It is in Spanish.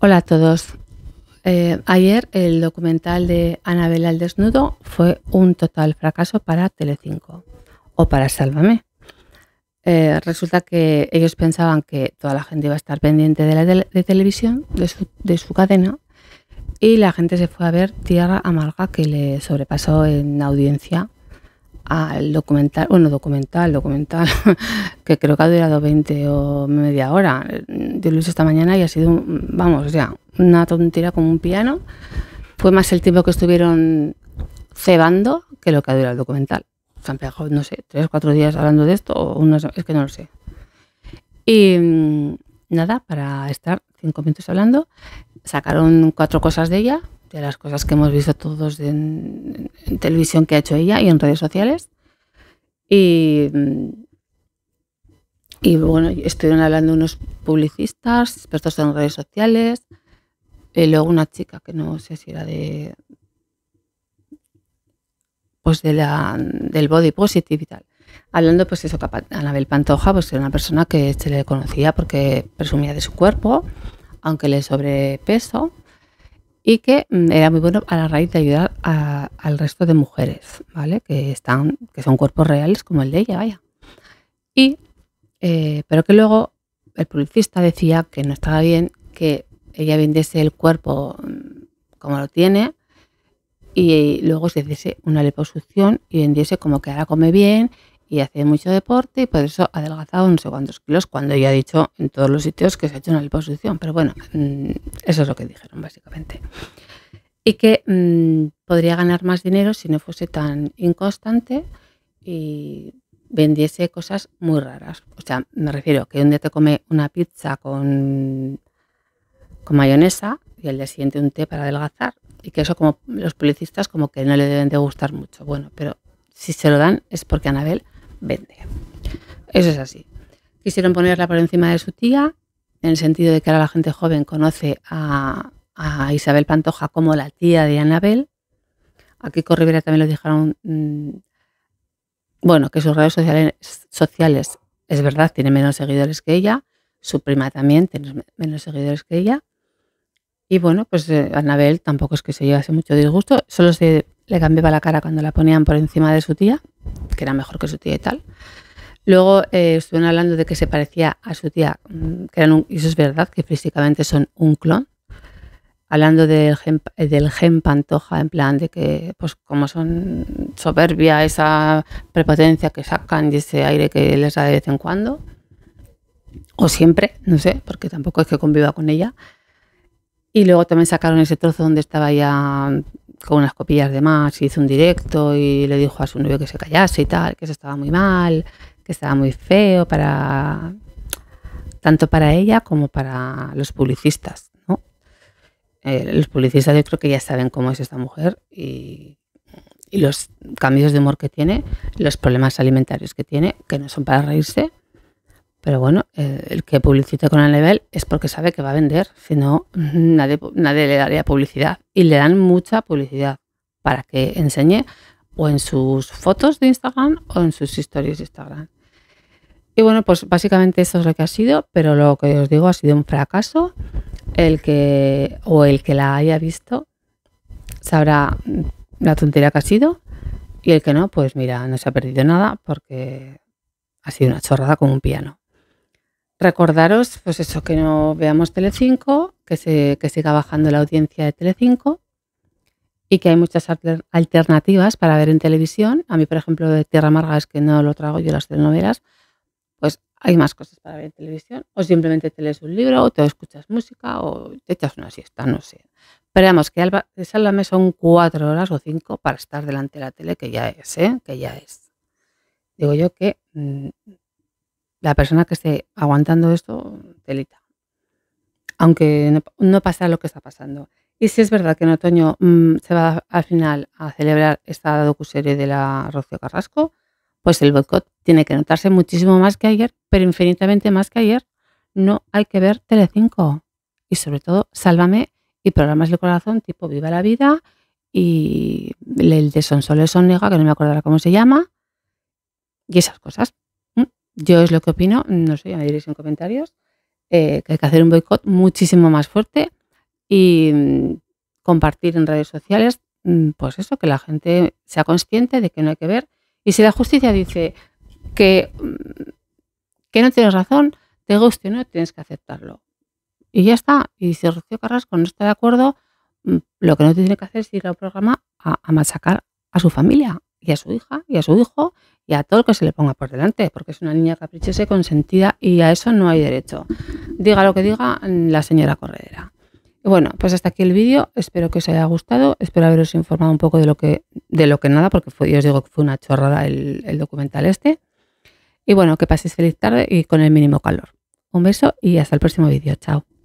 Hola a todos. Eh, ayer el documental de Anabel al desnudo fue un total fracaso para Telecinco o para Sálvame. Eh, resulta que ellos pensaban que toda la gente iba a estar pendiente de la televisión, de su, de su, cadena, y la gente se fue a ver Tierra Amarga, que le sobrepasó en audiencia al documental, bueno, documental, documental, que creo que ha durado 20 o media hora de luz esta mañana y ha sido, vamos, ya una tontera como un piano. Fue más el tiempo que estuvieron cebando que lo que ha durado el documental. Se no sé, tres o cuatro días hablando de esto, o es que no lo sé. Y mm, nada, para estar cinco minutos hablando, sacaron cuatro cosas de ella, de las cosas que hemos visto todos en, televisión que ha hecho ella y en redes sociales. Y, mm, y bueno, estuvieron hablando unos publicistas, expertos en redes sociales, y luego una chica que no sé si era de pues de del body positive y tal. Hablando pues eso, Anabel Pantoja pues era una persona que se le conocía porque presumía de su cuerpo, aunque le sobrepeso y que mm, era muy bueno a la raíz de ayudar al resto de mujeres, ¿vale? Que, están, que son cuerpos reales como el de ella, vaya. Y, eh, pero que luego el publicista decía que no estaba bien que ella vendiese el cuerpo mm, como lo tiene y luego se hiciese una liposucción y vendiese como que ahora come bien y hace mucho deporte y por eso ha adelgazado no sé cuántos kilos, cuando ya ha dicho en todos los sitios que se ha hecho una liposucción. Pero bueno, mm, eso es lo que dijeron básicamente. Y que mm, podría ganar más dinero si no fuese tan inconstante y vendiese cosas muy raras. O sea, me refiero que un día te come una pizza con, con mayonesa y el día siguiente un té para adelgazar. Y que eso como los publicistas como que no le deben de gustar mucho. Bueno, pero si se lo dan es porque Anabel vende. Eso es así. Quisieron ponerla por encima de su tía, en el sentido de que ahora la gente joven conoce a, Isabel Pantoja como la tía de Anabel. A Kiko también lo dijeron mm, bueno, que sus redes sociales, sociales, es verdad, tiene menos seguidores que ella. Su prima también tiene menos seguidores que ella. Y bueno, pues eh, Anabel tampoco es que se llevase mucho disgusto. Solo se le cambiaba la cara cuando la ponían por encima de su tía que era mejor que su tía y tal. Luego eh, estuvieron hablando de que se parecía a su tía, mm, que un, y eso es verdad, que físicamente son un clon. Hablando del gen, del gen pantoja, en plan de que, pues como son soberbia, esa prepotencia que sacan y ese aire que les da de vez en cuando, o siempre, no sé, porque tampoco es que conviva con ella. Y luego también sacaron ese trozo donde estaba ya con unas copillas de más, hizo un directo y le dijo a su novio que se callase y tal, que eso estaba muy mal, que estaba muy feo para tanto para ella como para los publicistas, eh, los publicistas yo creo que ya saben cómo es esta mujer y, y los cambios de humor que tiene, los problemas alimentarios que tiene, que no son para reírse, pero bueno, eh, el que publicite con el level es porque sabe que va a vender, si no, nadie, le daría publicidad. Y le dan mucha publicidad para que enseñe o en sus fotos de Instagram o en sus historias de Instagram. Y bueno, pues básicamente eso es lo que ha sido, pero lo que os digo ha sido un fracaso. El que o el que la haya visto sabrá la tontería que ha sido y el que no, pues mira, no se ha perdido nada porque ha sido una chorrada como un piano. Recordaros, pues eso, que no veamos Telecinco, que, se, que siga bajando la audiencia de Telecinco y que hay muchas alternativas para ver en televisión. A mí, por ejemplo, de Tierra Amarga es que no lo trago yo las telenovelas, pues hay más cosas para ver en televisión. O simplemente te lees un libro, o te escuchas música, o te echas una siesta, no sé. Pero vamos, que Alba, son cuatro horas o cinco para estar delante de la tele, que ya es, ¿eh? que ya es. Digo yo que mm, la persona que esté aguantando esto, telita. Aunque no, pasa lo que está pasando. Y si es verdad que en otoño mm, se va al final a celebrar esta docuserie de la Rocío Carrasco, pues el boicot tiene que notarse muchísimo más que ayer, pero infinitamente más que ayer. No hay que ver Telecinco. Y sobre todo, Sálvame y programas de corazón tipo Viva la Vida y el de Son negra que no me acuerdo cómo se llama, y esas cosas. Yo es lo que opino, no sé, ya me diréis en comentarios, eh, que hay que hacer un boicot muchísimo más fuerte y mm, compartir en redes sociales, mm, pues eso, que la gente sea consciente de que no hay que ver. Y si la justicia dice que, mm, que no tienes razón, te guste o no, tienes que aceptarlo. Y ya está. Y si Rocío Carrasco no está de acuerdo, lo que no tiene que hacer es ir al programa a, a machacar a su familia y a su hija y a su hijo y a todo el que se le ponga por delante, porque es una niña caprichosa y consentida y a eso no hay derecho. Diga lo que diga mm, la señora Corredera. Y bueno, pues hasta aquí el vídeo. Espero que os haya gustado. Espero haberos informado un poco de lo que, de lo que nada, porque yo os digo que fue una chorrada el, el documental este. Y bueno, que paséis feliz tarde y con el mínimo calor. Un beso y hasta el próximo vídeo. Chao.